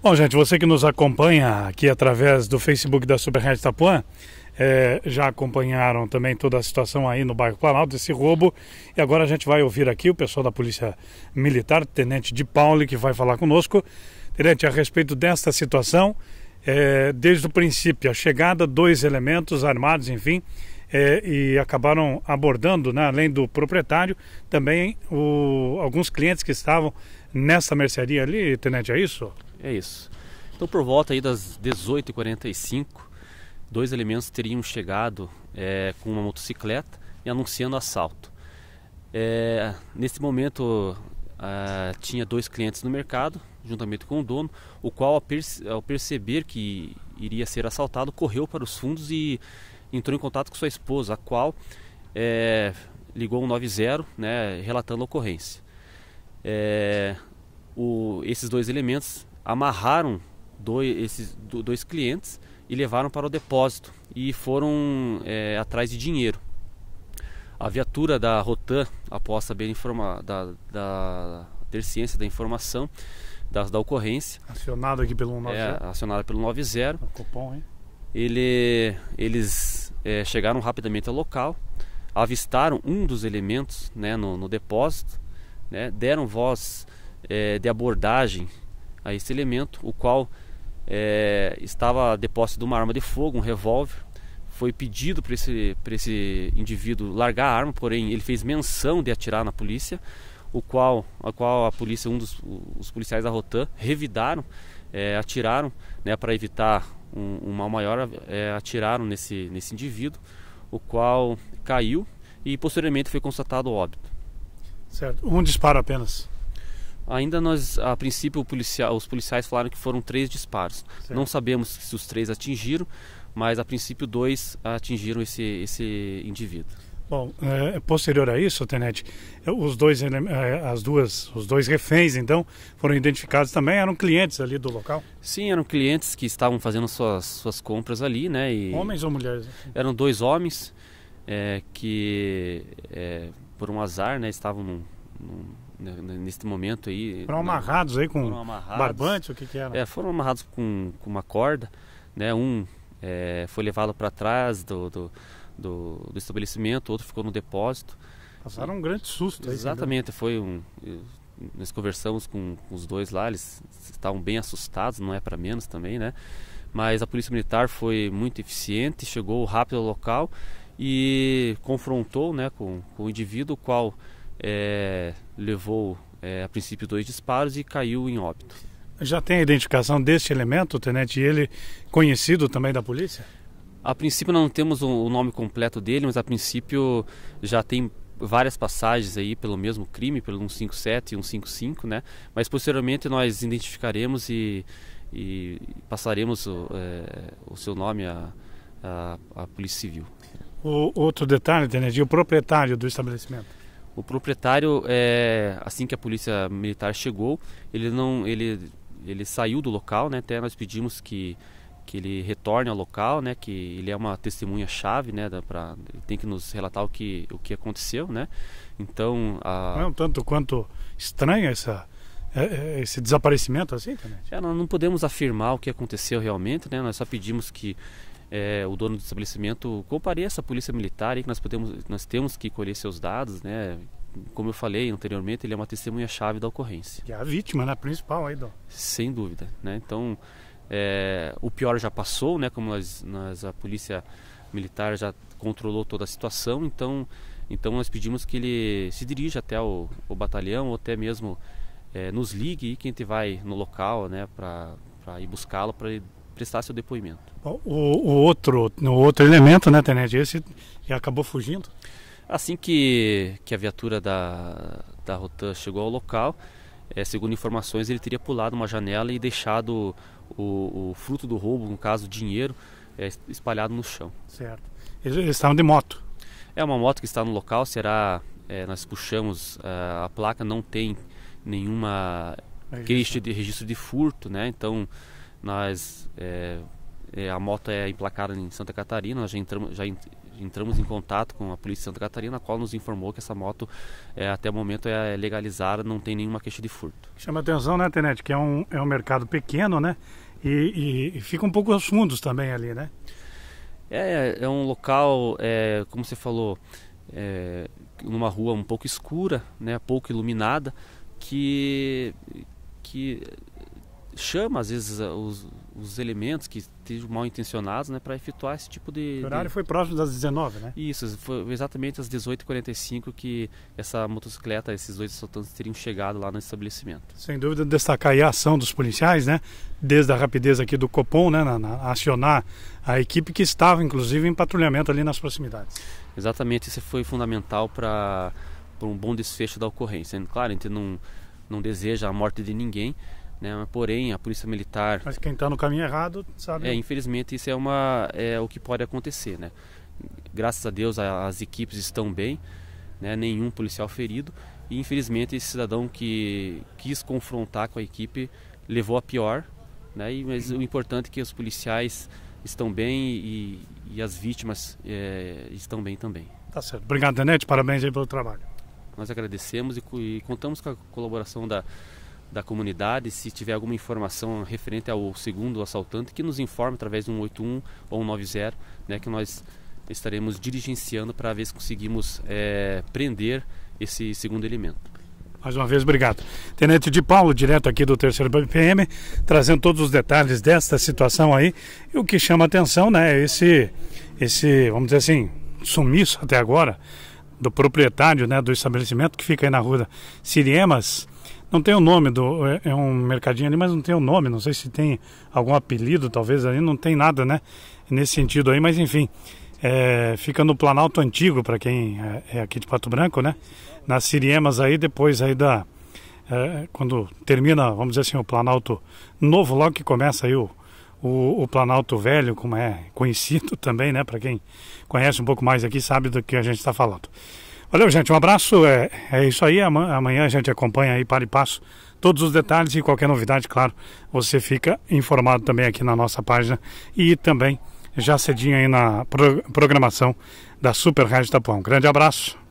Bom, gente, você que nos acompanha aqui através do Facebook da Superred Tapuã, é, já acompanharam também toda a situação aí no bairro Planalto, esse roubo. E agora a gente vai ouvir aqui o pessoal da Polícia Militar, Tenente de Pauli, que vai falar conosco. Tenente, a respeito desta situação, é, desde o princípio, a chegada, dois elementos armados, enfim, é, e acabaram abordando, né, além do proprietário, também o, alguns clientes que estavam nessa mercearia ali, Tenente, é isso? É isso. Então, por volta aí das 18h45, dois elementos teriam chegado é, com uma motocicleta e anunciando assalto. É, nesse momento, tinha dois clientes no mercado, juntamente com o dono, o qual, ao, perce ao perceber que iria ser assaltado, correu para os fundos e entrou em contato com sua esposa, a qual é, ligou 190, né, relatando a ocorrência. É, o, esses dois elementos amarraram dois, esses dois clientes e levaram para o depósito e foram é, atrás de dinheiro. A viatura da Rotan, após saber da, da ter ciência da informação da, da ocorrência, acionada aqui pelo 90, é, acionada pelo 90. É cupom, hein? Ele, eles é, chegaram rapidamente ao local, avistaram um dos elementos né, no, no depósito, né, deram voz é, de abordagem a esse elemento, o qual é, estava a depósito de uma arma de fogo, um revólver. Foi pedido para esse, esse indivíduo largar a arma, porém ele fez menção de atirar na polícia, o qual a qual a polícia, um dos os policiais da Rotan revidaram, é, atiraram, né, para evitar um, um, mal maior, é, atiraram nesse nesse indivíduo, o qual caiu e posteriormente foi constatado o óbito. Certo, um disparo apenas. Ainda nós, a princípio, policial, os policiais falaram que foram três disparos. Certo. Não sabemos se os três atingiram, mas a princípio dois atingiram esse, esse indivíduo. Bom, é, posterior a isso, Tenente, eh, os dois, eh, as duas, os dois reféns, então, foram identificados também, eram clientes ali do local? Sim, eram clientes que estavam fazendo suas, suas compras ali, né? E homens ou mulheres? Eram dois homens é, que, é, por um azar, né, estavam num, num né, né, neste momento aí. Foram né, amarrados aí com amarrados, barbante, o que que era? É, foram amarrados com, com uma corda, né? Um é, foi levado para trás do do, do, do, estabelecimento, outro ficou no depósito. Passaram um grande susto. Aí, Exatamente, foi um... Nós conversamos com, com os dois lá, eles estavam bem assustados, não é para menos também, né? Mas a polícia militar foi muito eficiente, chegou rápido ao local e confrontou né, com, com o indivíduo, o qual é, levou é, a princípio dois disparos e caiu em óbito. Já tem a identificação deste elemento, Tenente? E ele conhecido também da polícia? A princípio não temos o nome completo dele, mas a princípio já tem várias passagens aí pelo mesmo crime, pelo 157 e 155, né? Mas posteriormente nós identificaremos e, e passaremos o, é, o, seu nome à, à, à Polícia Civil. O outro detalhe, Tenente, o proprietário do estabelecimento? O proprietário, é, assim que a polícia militar chegou, ele não, ele, ele saiu do local, né? Até nós pedimos que que ele retorne ao local, né? Que ele é uma testemunha chave, né? Para tem que nos relatar o que o que aconteceu, né? Então, a... não é um tanto quanto estranho essa é, é, esse desaparecimento assim também? É, não podemos afirmar o que aconteceu realmente, né? Nós só pedimos que é, o dono do estabelecimento compareça à polícia militar que nós podemos nós temos que colher seus dados né como eu falei anteriormente ele é uma testemunha chave da ocorrência e a vítima né principal aí Dom. sem dúvida né então é, o pior já passou né como nós, nós a polícia militar já controlou toda a situação então então nós pedimos que ele se dirija até o, o batalhão ou até mesmo é, nos ligue que a gente vai no local né para ir buscá-lo para prestar seu depoimento. O, o outro, o outro elemento, né, Tenente, esse já acabou fugindo? Assim que, que a viatura da, da Rotan chegou ao local, é, segundo informações, ele teria pulado uma janela e deixado o, o fruto do roubo, no caso, dinheiro, é, espalhado no chão. Certo. Eles, eles estavam de moto? É uma moto que está no local, será é, nós puxamos a placa, não tem nenhuma registro. queixa de registro de furto, né? Então nós, é, é, a moto é emplacada em Santa Catarina, nós já entramos, já entramos em contato com a polícia de Santa Catarina, a qual nos informou que essa moto, é, até o momento, é, é legalizada, não tem nenhuma queixa de furto. Chama atenção, né, Tenente, que é um, é um mercado pequeno, né? E, e, e fica um pouco aos fundos também ali, né? É, é, é um local, é, como você falou, é, numa rua um pouco escura, né, pouco iluminada, que, que chama às vezes eh, os, os elementos que estejam mal intencionados né, para efetuar esse tipo de. O horário de... foi próximo das 19, né? Isso, foi exatamente às 18h45 que essa motocicleta, esses dois assaltantes teriam chegado lá no estabelecimento. Sem dúvida, destacar aí a ação dos policiais, né? Desde a rapidez aqui do Copom, né? Na, na, acionar a equipe que estava, inclusive, em patrulhamento ali nas proximidades. Exatamente, isso foi fundamental para um bom desfecho da ocorrência. Né? Claro, a gente não, não deseja a morte de ninguém né? Porém, a polícia militar. Mas quem está no caminho errado sabe. É, infelizmente isso é uma é o que pode acontecer, né? Graças a Deus a, as equipes estão bem, né? Nenhum policial ferido e infelizmente esse cidadão que quis confrontar com a equipe levou a pior, né? E, mas o importante é que os policiais estão bem e, e as vítimas é, estão bem também. Tá certo. Obrigado, Danete. Parabéns aí pelo trabalho. Nós agradecemos e, e contamos com a colaboração da da comunidade, se tiver alguma informação referente ao segundo assaltante, que nos informe através do 181 ou 190, né, que nós estaremos dirigenciando para ver se conseguimos é, prender esse segundo elemento. Mais uma vez, obrigado. Tenente de Paulo, direto aqui do terceiro BPM, trazendo todos os detalhes desta situação aí. E o que chama atenção, né, é esse, esse, vamos dizer assim, sumiço até agora do proprietário, né, do estabelecimento que fica aí na rua Siriemas, não tem o nome do. É, é, um mercadinho ali, mas não tem o nome. Não sei se tem algum apelido, talvez ali. Não tem nada, né? Nesse sentido aí, mas enfim. É, fica no Planalto Antigo, para quem é, é, aqui de Pato Branco, né? Nas Siriemas aí, depois aí da. É, quando termina, vamos dizer assim, o Planalto Novo, logo que começa aí o, o, o Planalto Velho, como é conhecido também, né? Para quem conhece um pouco mais aqui, sabe do que a gente está falando. Valeu, gente. Um abraço. É, é isso aí. Amanhã a gente acompanha aí, para e passo, todos os detalhes e qualquer novidade, claro, você fica informado também aqui na nossa página e também já cedinho aí na programação da Super Rádio Tapuã. Um grande abraço.